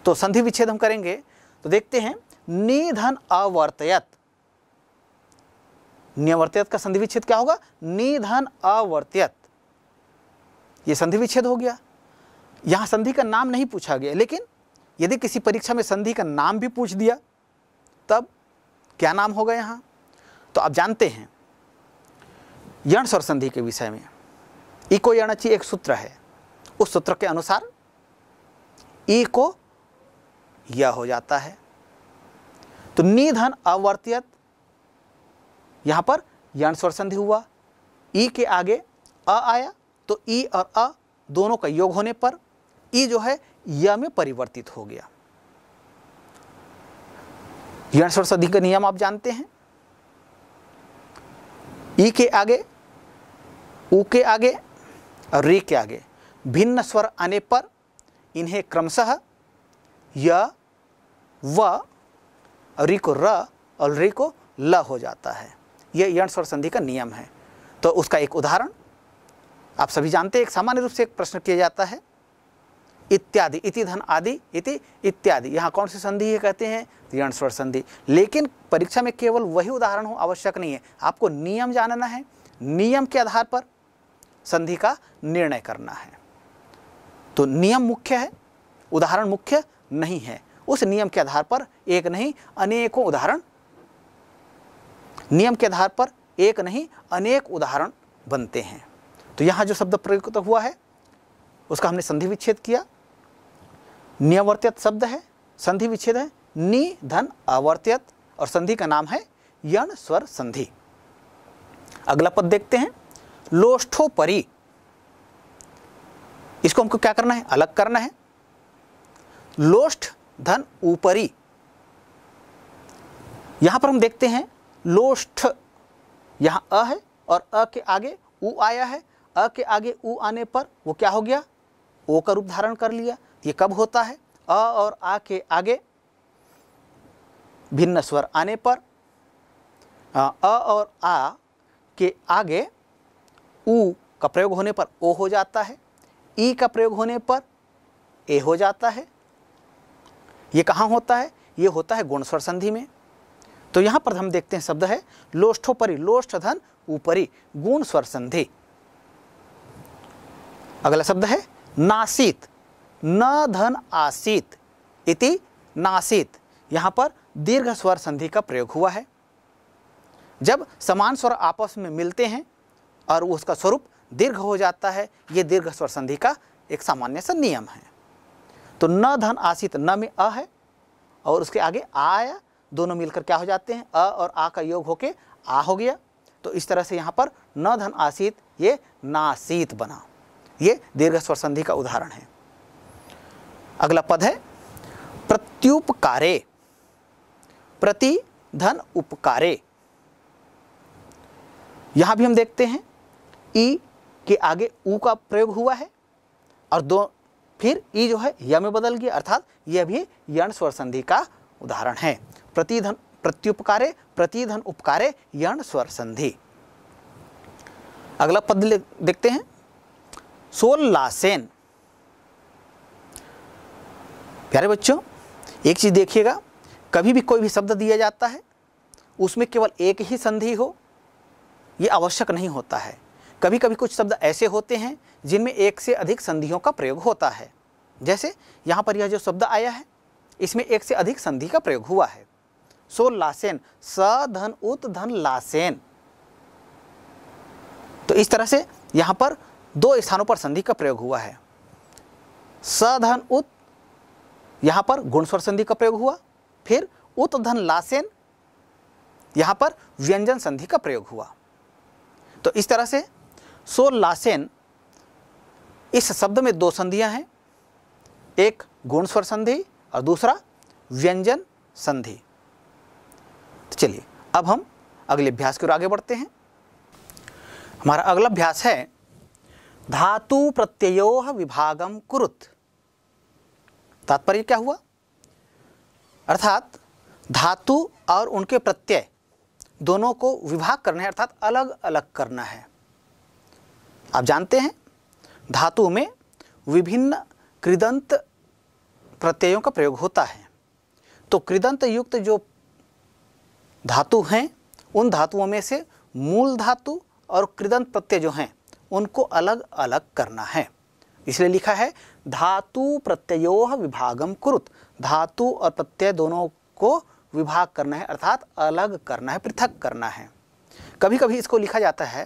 तो संधि विच्छेद हम करेंगे तो देखते हैं निधन अवर्तयत निवर्त्यत का संधि विच्छेद क्या होगा निधन अवर्त्यत ये संधि विच्छेद हो गया यहां संधि का नाम नहीं पूछा गया लेकिन यदि किसी परीक्षा में संधि का नाम भी पूछ दिया तब क्या नाम होगा यहां तो आप जानते हैं यण स्वर संधि के विषय में इको यणची एक सूत्र है उस सूत्र के अनुसार इको यह हो जाता है तो निधन अवर्त्यत यहाँ पर यण स्वर संधि हुआ ई के आगे अ आया तो ई और अ दोनों का योग होने पर ई जो है य में परिवर्तित हो गया यण स्वर संधि का नियम आप जानते हैं ई के आगे ऊ के आगे और री के आगे भिन्न स्वर आने पर इन्हें क्रमशः य व री को र और री को ल हो जाता है ये यण स्वर संधि का नियम है तो उसका एक उदाहरण आप सभी जानते हैं एक सामान्य रूप से एक प्रश्न किया जाता है इत्यादि इति धन आदि इति इत्यादि यहाँ कौन सी संधि है कहते हैं यण स्वर संधि लेकिन परीक्षा में केवल वही उदाहरण हो आवश्यक नहीं है आपको नियम जानना है नियम के आधार पर संधि का निर्णय करना है तो नियम मुख्य है उदाहरण मुख्य नहीं है उस नियम के आधार पर एक नहीं अनेकों उदाहरण नियम के आधार पर एक नहीं अनेक उदाहरण बनते हैं तो यहाँ जो शब्द प्रयुक्त तो हुआ है उसका हमने संधि विच्छेद किया नियवर्त्यत शब्द है संधि विच्छेद है नि धन अवर्त्यत और संधि का नाम है यण स्वर संधि अगला पद देखते हैं लोष्ठोपरी इसको हमको क्या करना है अलग करना है लोष्ठ धन ऊपरी यहां पर हम देखते हैं लोष्ठ यहाँ अ है और अ के आगे ऊ आया है अ के आगे ऊ आने पर वो क्या हो गया ओ का रूप धारण कर लिया ये कब होता है अ और आ के आगे भिन्न स्वर आने पर अ और आ के आगे ऊ का प्रयोग होने पर ओ हो जाता है ई का प्रयोग होने पर ए हो जाता है ये कहाँ होता है ये होता है गुणस्वर संधि में तो यहाँ पर हम देखते हैं शब्द है लोष्ठोपरि धन ऊपरी गुण स्वर संधि अगला शब्द है नासित न धन आसित इति नासित यहाँ पर दीर्घ स्वर संधि का प्रयोग हुआ है जब समान स्वर आपस में मिलते हैं और उसका स्वरूप दीर्घ हो जाता है ये दीर्घ स्वर संधि का एक सामान्य सा नियम है तो न धन आसित न में अ है और उसके आगे आया दोनों मिलकर क्या हो जाते हैं अ और आ का योग होके आ हो गया तो इस तरह से यहाँ पर न धन आसीत ये नासीत बना ये दीर्घ स्वर संधि का उदाहरण है अगला पद है प्रत्युपकारे प्रति धन उपकारे यहाँ भी हम देखते हैं ई के आगे ऊ का प्रयोग हुआ है और दो फिर ई जो है य में बदल गया अर्थात यह भी यण स्वर संधि का उदाहरण है प्रतिधन प्रत्युपकारे प्रतिधन उपकारे यण स्वर संधि अगला पद देखते हैं सोल्लासेन प्यारे बच्चों एक चीज़ देखिएगा कभी भी कोई भी शब्द दिया जाता है उसमें केवल एक ही संधि हो ये आवश्यक नहीं होता है कभी कभी कुछ शब्द ऐसे होते हैं जिनमें एक से अधिक संधियों का प्रयोग होता है जैसे यहाँ पर यह जो शब्द आया है इसमें एक से अधिक संधि का प्रयोग हुआ है सो लासेन स धन उत धन लासेन तो इस तरह से यहां पर दो स्थानों पर संधि का प्रयोग हुआ है स धन उत यहां पर गुणस्वर संधि का प्रयोग हुआ फिर उत धन लासेन यहां पर व्यंजन संधि का प्रयोग हुआ तो इस तरह से सो लासेन इस शब्द में दो संधियां हैं एक गुणस्वर संधि और दूसरा व्यंजन संधि तो चलिए अब हम अगले अभ्यास की ओर आगे बढ़ते हैं हमारा अगला अभ्यास है धातु प्रत्ययो विभागम कुरुत तात्पर्य क्या हुआ अर्थात धातु और उनके प्रत्यय दोनों को विभाग करना है अर्थात अलग अलग करना है आप जानते हैं धातु में विभिन्न कृदंत प्रत्ययों का प्रयोग होता है तो कृदंत युक्त जो धातु हैं उन धातुओं में से मूल धातु और कृदंत प्रत्यय जो हैं उनको अलग अलग करना है इसलिए लिखा है धातु प्रत्ययो विभागम कुरुत धातु और प्रत्यय दोनों को विभाग करना है अर्थात अलग करना है पृथक करना है कभी कभी इसको लिखा जाता है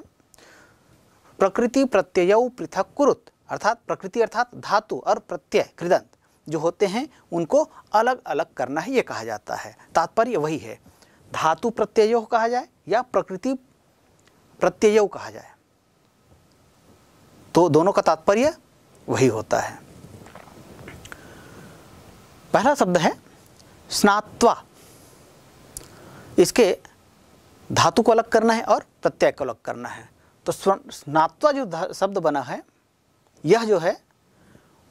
प्रकृति प्रत्यय पृथक कुरुत अर्थात प्रकृति अर्थात धातु और प्रत्यय कृदंत जो होते हैं उनको अलग अलग करना है ये कहा जाता है तात्पर्य वही है धातु प्रत्यय कहा जाए या प्रकृति प्रत्यय कहा जाए तो दोनों का तात्पर्य वही होता है पहला शब्द है स्नात्वा इसके धातु को अलग करना है और प्रत्यय को अलग करना है तो स्नात्वा जो शब्द बना है यह जो है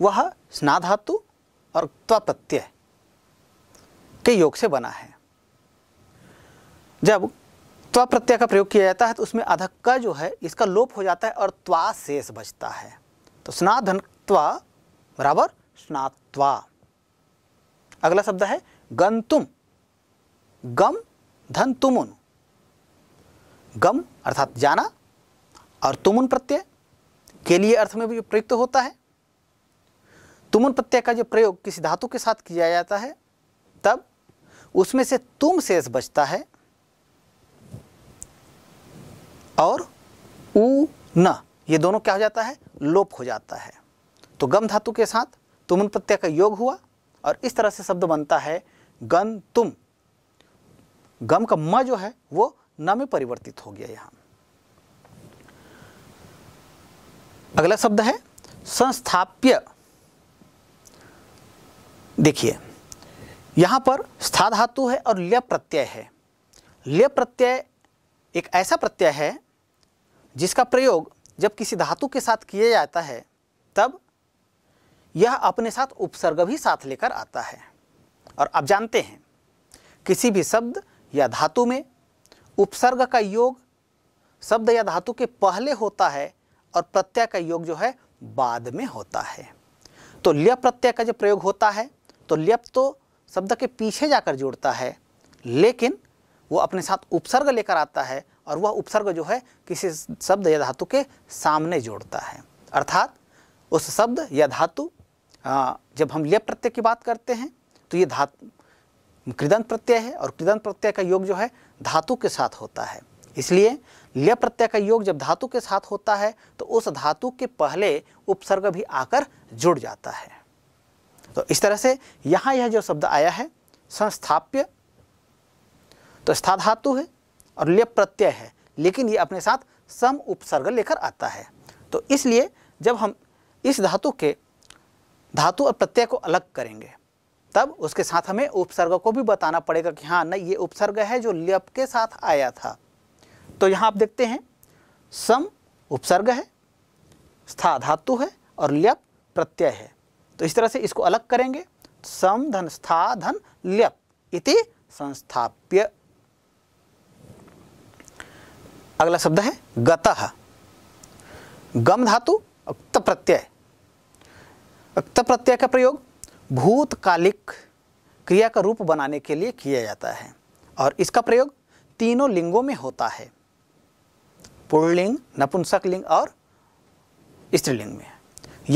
वह स्ना धातु और त्वा प्रत्यय के योग से बना है जब त्वा प्रत्यय का प्रयोग किया जाता है तो उसमें अधक का जो है इसका लोप हो जाता है और त्वा शेष बचता है तो त्वा बराबर स्नात्वा अगला शब्द है गंतुम गम धन तुमुन गम अर्थात जाना और तुमुन प्रत्यय के लिए अर्थ में भी प्रयुक्त होता है तुमुन प्रत्यय का जो प्रयोग किसी धातु के साथ किया जाता है तब उसमें से तुम शेष बचता है और उ न ये दोनों क्या हो जाता है लोप हो जाता है तो गम धातु के साथ तुमन प्रत्यय का योग हुआ और इस तरह से शब्द बनता है गन तुम गम का म जो है वो न में परिवर्तित हो गया यहाँ अगला शब्द है संस्थाप्य देखिए यहाँ पर स्था धातु है और ल्य प्रत्यय है ल्य प्रत्यय एक ऐसा प्रत्यय है जिसका प्रयोग जब किसी धातु के साथ किया जाता है तब यह अपने साथ उपसर्ग भी साथ लेकर आता है और आप जानते हैं किसी भी शब्द या धातु में उपसर्ग का योग शब्द या धातु के पहले होता है और प्रत्यय का योग जो है बाद में होता है तो ल्य प्रत्यय का जब प्रयोग होता है तो ल्यप तो शब्द के पीछे जाकर जुड़ता है लेकिन वो अपने साथ उपसर्ग लेकर आता है और वह उपसर्ग जो है किसी शब्द या धातु के सामने जोड़ता है अर्थात उस शब्द या धातु जब हम लेप प्रत्यय की बात करते हैं तो ये धातु कृदंत प्रत्यय है और कृदंत प्रत्यय का योग जो है धातु के साथ होता है इसलिए लेप प्रत्यय का योग जब धातु के साथ होता है तो उस धातु के पहले उपसर्ग भी आकर जुड़ जाता है तो इस तरह से यहाँ यह जो शब्द आया है संस्थाप्य तो स्था धातु है और लेप प्रत्यय है लेकिन ये अपने साथ सम उपसर्ग लेकर आता है तो इसलिए जब हम इस धातु के धातु और प्रत्यय को अलग करेंगे तब उसके साथ हमें उपसर्ग को भी बताना पड़ेगा कि हाँ नहीं ये उपसर्ग है जो लेप के साथ आया था तो यहाँ आप देखते हैं सम उपसर्ग है स्था धातु है और लेप प्रत्यय है तो इस तरह से इसको अलग करेंगे सम धन स्था धन लेप इति संस्थाप्य अगला शब्द है गत गम धातु अक्त प्रत्यय अक्त प्रत्यय का प्रयोग भूतकालिक क्रिया का रूप बनाने के लिए किया जाता है और इसका प्रयोग तीनों लिंगों में होता है पुणलिंग नपुंसक लिंग और स्त्रीलिंग में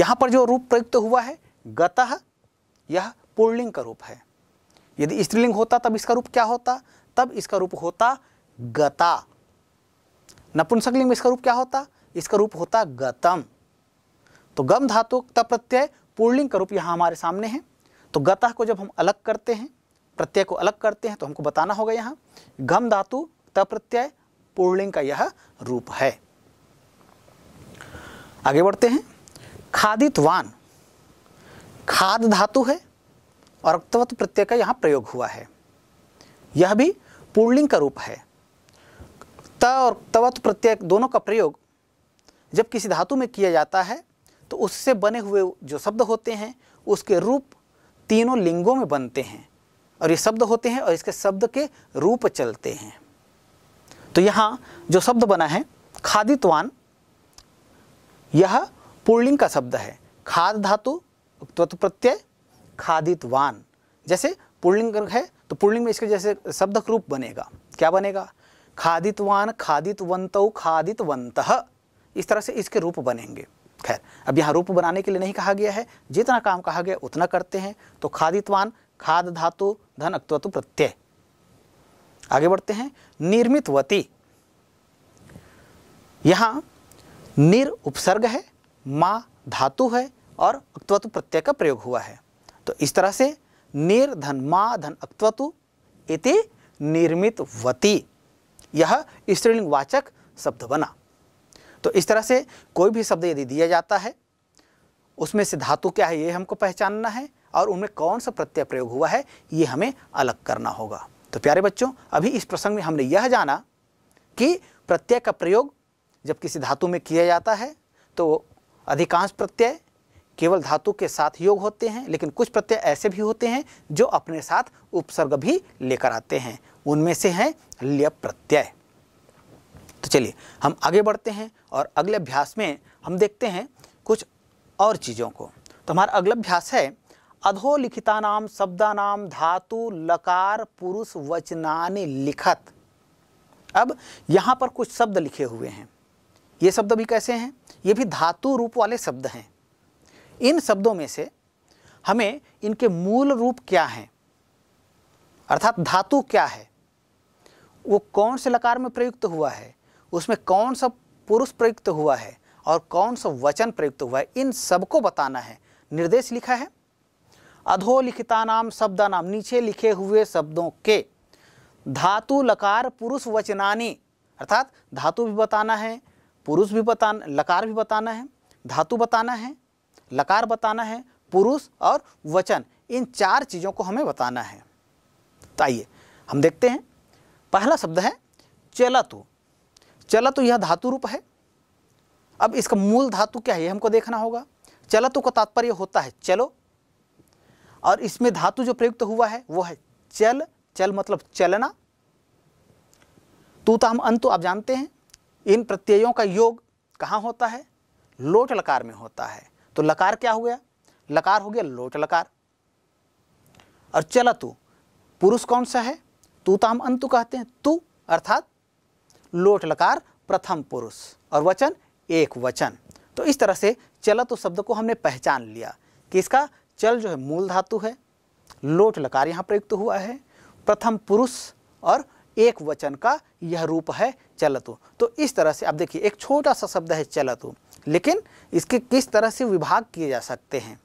यहाँ पर जो रूप प्रयुक्त हुआ है गतः यह पुणलिंग का रूप है यदि स्त्रीलिंग होता तब इसका रूप क्या होता तब इसका रूप होता गता लिंग में इसका रूप क्या होता इसका रूप होता गतम तो गम धातु का प्रत्यय पूर्णलिंग का रूप यहाँ हमारे सामने है तो गतः को जब हम अलग करते हैं प्रत्यय को अलग करते हैं तो हमको बताना होगा यहाँ गम धातु तप्रत्यय पूर्णलिंग का यह रूप है आगे बढ़ते हैं खादितवान खाद धातु है और अक्तवत प्रत्यय का यहाँ प्रयोग हुआ है यह भी पूर्णलिंग का रूप है त और तवत तो प्रत्यय दोनों का प्रयोग जब किसी धातु में किया जाता है तो उससे बने हुए जो शब्द होते हैं उसके रूप तीनों लिंगों में बनते हैं और ये शब्द होते हैं और इसके शब्द के रूप चलते हैं तो यहाँ जो शब्द बना है खादितवान यह पुर्लिंग का शब्द है खाद धातु तत्व तो प्रत्यय खादितवान जैसे पुर्लिंग है तो पुर्लिंग में इसके जैसे शब्द रूप बनेगा क्या बनेगा खादितवान खादितवंत खादितवंत इस तरह से इसके रूप बनेंगे खैर अब यहाँ रूप बनाने के लिए नहीं कहा गया है जितना काम कहा गया उतना करते हैं तो खादितवान खाद धातु धन अक्तत्व प्रत्यय आगे बढ़ते हैं निर्मित वती यहाँ निर उपसर्ग है माँ धातु है और अक्तत्व प्रत्यय का प्रयोग हुआ है तो इस तरह से निर्धन माँ धन अक्तत्व इति निर्मित वती यह स्त्रीलिंग वाचक शब्द बना तो इस तरह से कोई भी शब्द यदि दिया जाता है उसमें से धातु क्या है ये हमको पहचानना है और उनमें कौन सा प्रत्यय प्रयोग हुआ है ये हमें अलग करना होगा तो प्यारे बच्चों अभी इस प्रसंग में हमने यह जाना कि प्रत्यय का प्रयोग जब किसी धातु में किया जाता है तो अधिकांश प्रत्यय केवल धातु के साथ योग होते हैं लेकिन कुछ प्रत्यय ऐसे भी होते हैं जो अपने साथ उपसर्ग भी लेकर आते हैं उनमें से हैं ल्य प्रत्यय तो चलिए हम आगे बढ़ते हैं और अगले अभ्यास में हम देखते हैं कुछ और चीज़ों को तो हमारा अगला अभ्यास है अधोलिखिता नाम शब्दा नाम धातु लकार पुरुष वचनान लिखत अब यहाँ पर कुछ शब्द लिखे हुए हैं ये शब्द भी कैसे हैं ये भी धातु रूप वाले शब्द हैं इन शब्दों में से हमें इनके मूल रूप क्या हैं अर्थात धातु क्या है वो कौन से लकार में प्रयुक्त हुआ है उसमें कौन सा पुरुष प्रयुक्त हुआ है और कौन सा वचन प्रयुक्त हुआ है इन सबको बताना है निर्देश लिखा है अधोलिखिता नाम शब्दा नाम नीचे लिखे हुए शब्दों के धातु लकार पुरुष वचनानी अर्थात धातु भी बताना है पुरुष भी बताना लकार भी बताना है धातु बताना है लकार बताना है पुरुष और वचन इन चार चीज़ों को हमें बताना है तो आइए हम देखते हैं पहला शब्द है चलतु चलतु यह धातु रूप है अब इसका मूल धातु क्या है यह हमको देखना होगा चलतु का तात्पर्य होता है चलो और इसमें धातु जो प्रयुक्त हुआ है वो है चल चल मतलब चलना तू तूताम अंतु आप जानते हैं इन प्रत्ययों का योग कहाँ होता है लोट लकार में होता है तो लकार क्या हो गया लकार हो गया लोट लकार और चलतु पुरुष कौन सा है तू ताम अंतु कहते हैं तू अर्थात लोट लकार प्रथम पुरुष और वचन एक वचन तो इस तरह से चलत शब्द को हमने पहचान लिया कि इसका चल जो है मूल धातु है लोट लकार यहाँ प्रयुक्त हुआ है प्रथम पुरुष और एक वचन का यह रूप है चलतु तो इस तरह से आप देखिए एक छोटा सा शब्द है चलतु लेकिन इसके किस तरह से विभाग किए जा सकते हैं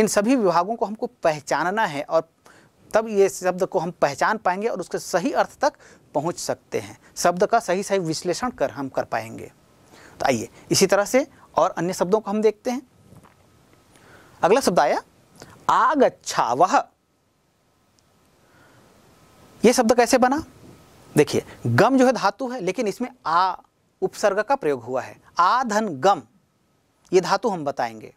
इन सभी विभागों को हमको पहचानना है और तब ये शब्द को हम पहचान पाएंगे और उसके सही अर्थ तक पहुंच सकते हैं शब्द का सही सही विश्लेषण कर हम कर पाएंगे तो आइए इसी तरह से और अन्य शब्दों को हम देखते हैं अगला शब्द आया अच्छा वह यह शब्द कैसे बना देखिए गम जो है धातु है लेकिन इसमें आ उपसर्ग का प्रयोग हुआ है आधन गम ये धातु हम बताएंगे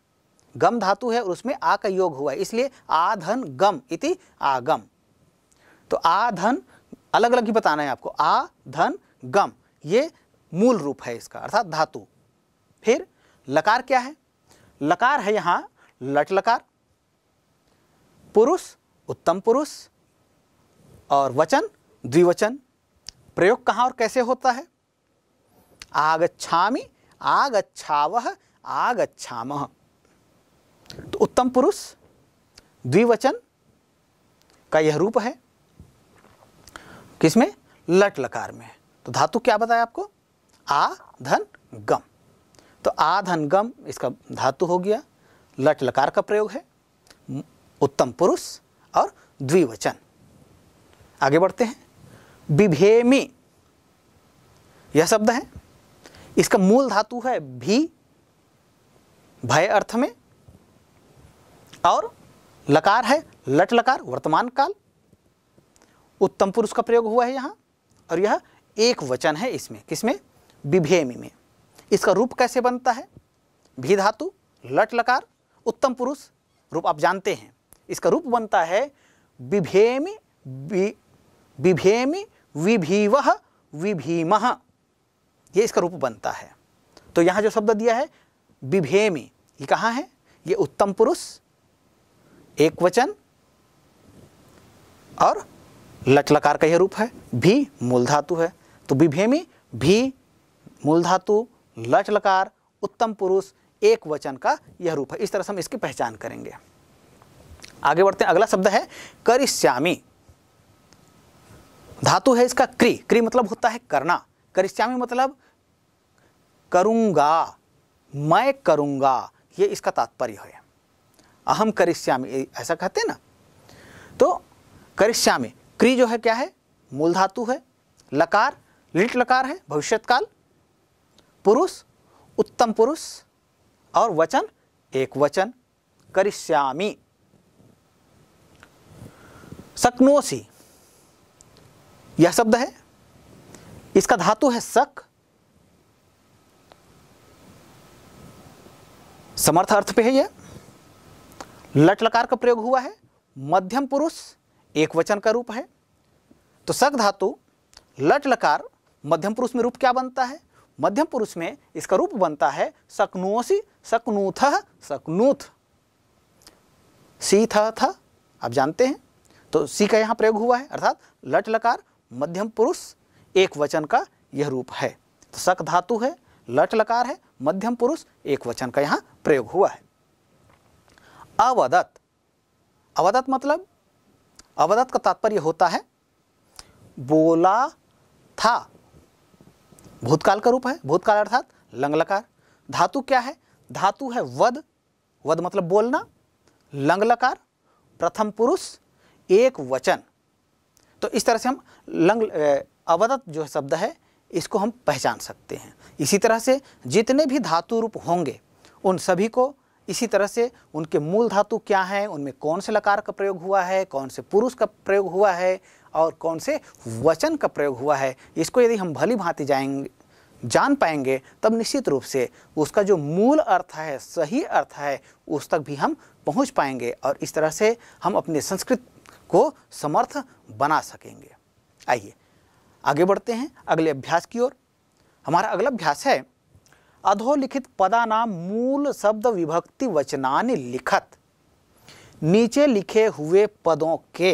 गम धातु है और उसमें आ का योग हुआ है इसलिए आधन गम इति आगम तो आधन अलग अलग ही बताना है आपको आ धन गम ये मूल रूप है इसका अर्थात धातु फिर लकार क्या है लकार है यहाँ लट लकार पुरुष उत्तम पुरुष और वचन द्विवचन प्रयोग कहाँ और कैसे होता है आगच्छामी आगच्छावह आगच्छामह उत्तम पुरुष द्विवचन का यह रूप है किसमें लट लकार में तो धातु क्या बताया आपको आ धन गम तो आ धन गम इसका धातु हो गया लट लकार का प्रयोग है उत्तम पुरुष और द्विवचन आगे बढ़ते हैं विभेमी यह शब्द है इसका मूल धातु है भी भय अर्थ में और लकार है लट लकार वर्तमान काल उत्तम पुरुष का प्रयोग हुआ है यहाँ और यह एक वचन है इसमें किसमें विभेमी में इसका रूप कैसे बनता है भी धातु लट लकार उत्तम पुरुष रूप आप जानते हैं इसका रूप बनता है विभेमी विभेमी विभीव विभीम ये इसका रूप बनता है तो यहाँ जो शब्द दिया है विभेमी ये कहाँ है ये उत्तम पुरुष एक वचन और लटलकार का यह रूप है भी मूल धातु है तो विभेमी भी मूल धातु लटलकार उत्तम पुरुष एक वचन का यह रूप है इस तरह से हम इसकी पहचान करेंगे आगे बढ़ते हैं अगला शब्द है करिश्यामी धातु है इसका क्री क्री मतलब होता है करना करिश्यामी मतलब करूंगा मैं करूंगा ये इसका तात्पर्य है अहम करिष्यामी ऐसा कहते हैं ना तो करिष्यामी क्री जो है क्या है मूल धातु है लकार लिट लकार है भविष्यकाल पुरुष उत्तम पुरुष और वचन एक वचन करिष्यामी सकनोसी यह शब्द है इसका धातु है सक समर्थ अर्थ पे है यह लट लकार का प्रयोग हुआ है मध्यम पुरुष एक वचन का रूप है तो सक धातु लट लकार मध्यम पुरुष में रूप क्या बनता है मध्यम पुरुष में इसका रूप बनता है सकनुओसी सकनूथ सकनूथ सी थ आप जानते हैं तो सी का यहाँ प्रयोग हुआ है अर्थात लट लकार मध्यम पुरुष एक वचन का यह रूप है तो सक धातु है लट लकार है मध्यम पुरुष एक वचन का यहाँ प्रयोग हुआ है अवदत अवदत मतलब अवदत का तात्पर्य होता है बोला था भूतकाल का रूप है भूतकाल अर्थात लंगलकार धातु क्या है धातु है वद वद मतलब बोलना लंगलकार प्रथम पुरुष एक वचन तो इस तरह से हम लंग अवदत जो शब्द है इसको हम पहचान सकते हैं इसी तरह से जितने भी धातु रूप होंगे उन सभी को इसी तरह से उनके मूल धातु क्या हैं उनमें कौन से लकार का प्रयोग हुआ है कौन से पुरुष का प्रयोग हुआ है और कौन से वचन का प्रयोग हुआ है इसको यदि हम भली भांति जाएंगे जान पाएंगे तब निश्चित रूप से उसका जो मूल अर्थ है सही अर्थ है उस तक भी हम पहुंच पाएंगे और इस तरह से हम अपने संस्कृत को समर्थ बना सकेंगे आइए आगे बढ़ते हैं अगले अभ्यास की ओर हमारा अगला अभ्यास है अधोलिखित नाम मूल शब्द विभक्ति वचनानि लिखत नीचे लिखे हुए पदों के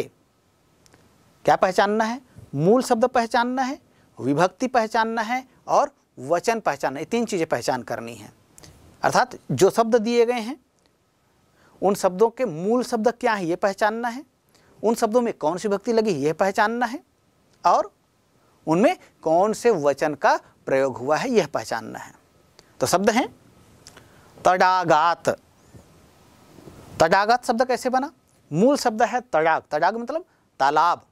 क्या पहचानना है मूल शब्द पहचानना है विभक्ति पहचानना है और वचन पहचानना है तीन चीज़ें पहचान करनी है अर्थात जो शब्द दिए गए हैं उन शब्दों के मूल शब्द क्या है ये पहचानना है उन शब्दों में कौन सी भक्ति लगी यह पहचानना है और उनमें कौन से वचन का प्रयोग हुआ है यह पहचानना है तो शब्द हैं तड़ागात तड़ागात शब्द कैसे बना मूल शब्द है तड़ाग तड़ाग मतलब तालाब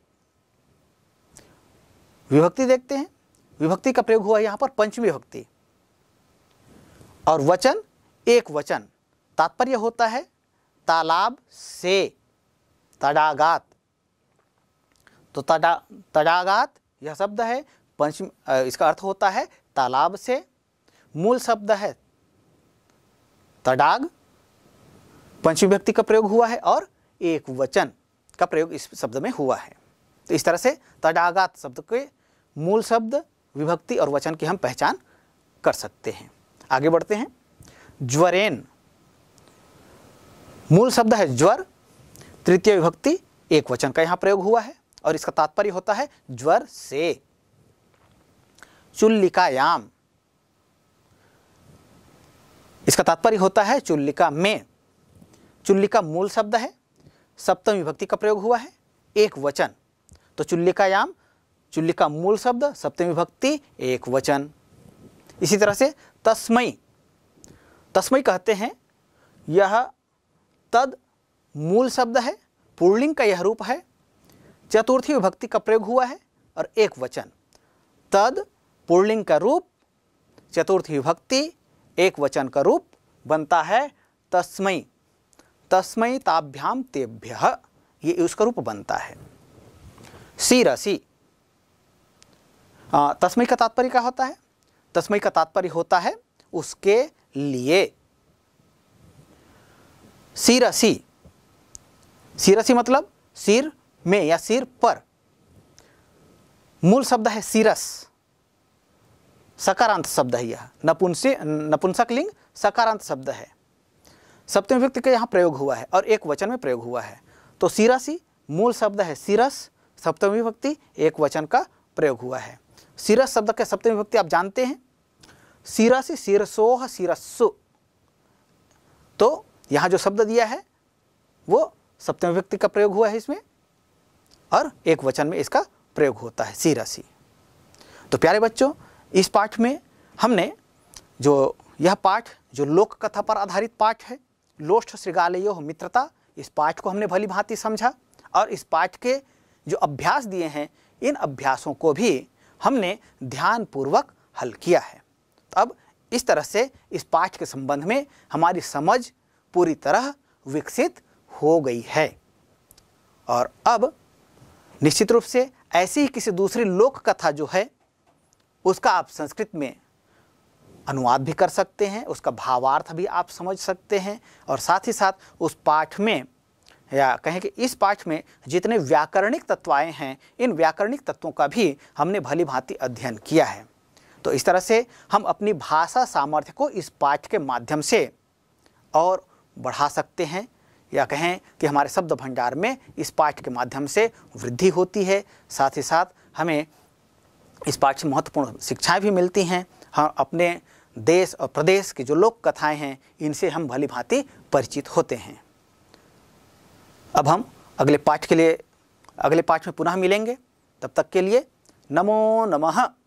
विभक्ति देखते हैं विभक्ति का प्रयोग हुआ यहां पर पंचमी विभक्ति और वचन एक वचन तात्पर्य होता है तालाब से तड़ागात तो तड़ा तड़ागात यह शब्द है पंचम इसका अर्थ होता है तालाब से मूल शब्द है तडाग पंचमी व्यक्ति का प्रयोग हुआ है और एक वचन का प्रयोग इस शब्द में हुआ है तो इस तरह से तडागात शब्द के मूल शब्द विभक्ति और वचन की हम पहचान कर सकते हैं आगे बढ़ते हैं ज्वरेन मूल शब्द है ज्वर तृतीय विभक्ति एक वचन का यहाँ प्रयोग हुआ है और इसका तात्पर्य होता है ज्वर से चुल्लिकायाम इसका तात्पर्य होता है चुल्लिका में चुल्लिका मूल शब्द है सप्तम विभक्ति का प्रयोग हुआ है एक वचन तो चुल्लिकायाम चुल्लिका मूल शब्द सप्तम विभक्ति एक वचन इसी तरह से तस्मय तस्मय कहते हैं यह तद मूल शब्द है पुर्लिंग का यह रूप है चतुर्थी विभक्ति का प्रयोग हुआ है और एक वचन तद पुर्लिंग का रूप चतुर्थी विभक्ति एक वचन का रूप बनता है तस्मय तस्मय ताभ्याम तेभ्य ये उसका रूप बनता है सीरसी तस्मय का तात्पर्य क्या होता है तस्मय का तात्पर्य होता है उसके लिए सिरसी सिरसी मतलब सिर में या सिर पर मूल शब्द है सिरस सकारांत शब्द है यह नपुंसे नपुंसक लिंग सकारांत शब्द है सप्तम व्यक्ति का यहाँ प्रयोग हुआ है और एक वचन में प्रयोग हुआ है तो सिरसी मूल शब्द है सिरस सप्तम विभक्ति एक वचन का प्रयोग हुआ है सिरस शब्द के सप्तम विभक्ति आप जानते हैं सिरस सिरसोह सिरसु तो यहाँ जो शब्द दिया है वो सप्तम विभक्ति का प्रयोग हुआ है इसमें और एक वचन में इसका प्रयोग होता है सिरसी तो प्यारे बच्चों इस पाठ में हमने जो यह पाठ जो लोक कथा पर आधारित पाठ है लोष्ठ श्रृगालय मित्रता इस पाठ को हमने भली भांति समझा और इस पाठ के जो अभ्यास दिए हैं इन अभ्यासों को भी हमने ध्यानपूर्वक हल किया है तो अब इस तरह से इस पाठ के संबंध में हमारी समझ पूरी तरह विकसित हो गई है और अब निश्चित रूप से ऐसी ही किसी दूसरी लोक कथा जो है उसका आप संस्कृत में अनुवाद भी कर सकते हैं उसका भावार्थ भी आप समझ सकते हैं और साथ ही साथ उस पाठ में या कहें कि इस पाठ में जितने व्याकरणिक तत्वाएँ हैं इन व्याकरणिक तत्वों का भी हमने भली भांति अध्ययन किया है तो इस तरह से हम अपनी भाषा सामर्थ्य को इस पाठ के माध्यम से और बढ़ा सकते हैं या कहें कि हमारे शब्द भंडार में इस पाठ के माध्यम से वृद्धि होती है साथ ही साथ हमें इस पाठ से महत्वपूर्ण शिक्षाएं भी मिलती हैं हम हाँ, अपने देश और प्रदेश की जो लोक कथाएं हैं इनसे हम भली भांति परिचित होते हैं अब हम अगले पाठ के लिए अगले पाठ में पुनः मिलेंगे तब तक के लिए नमो नमः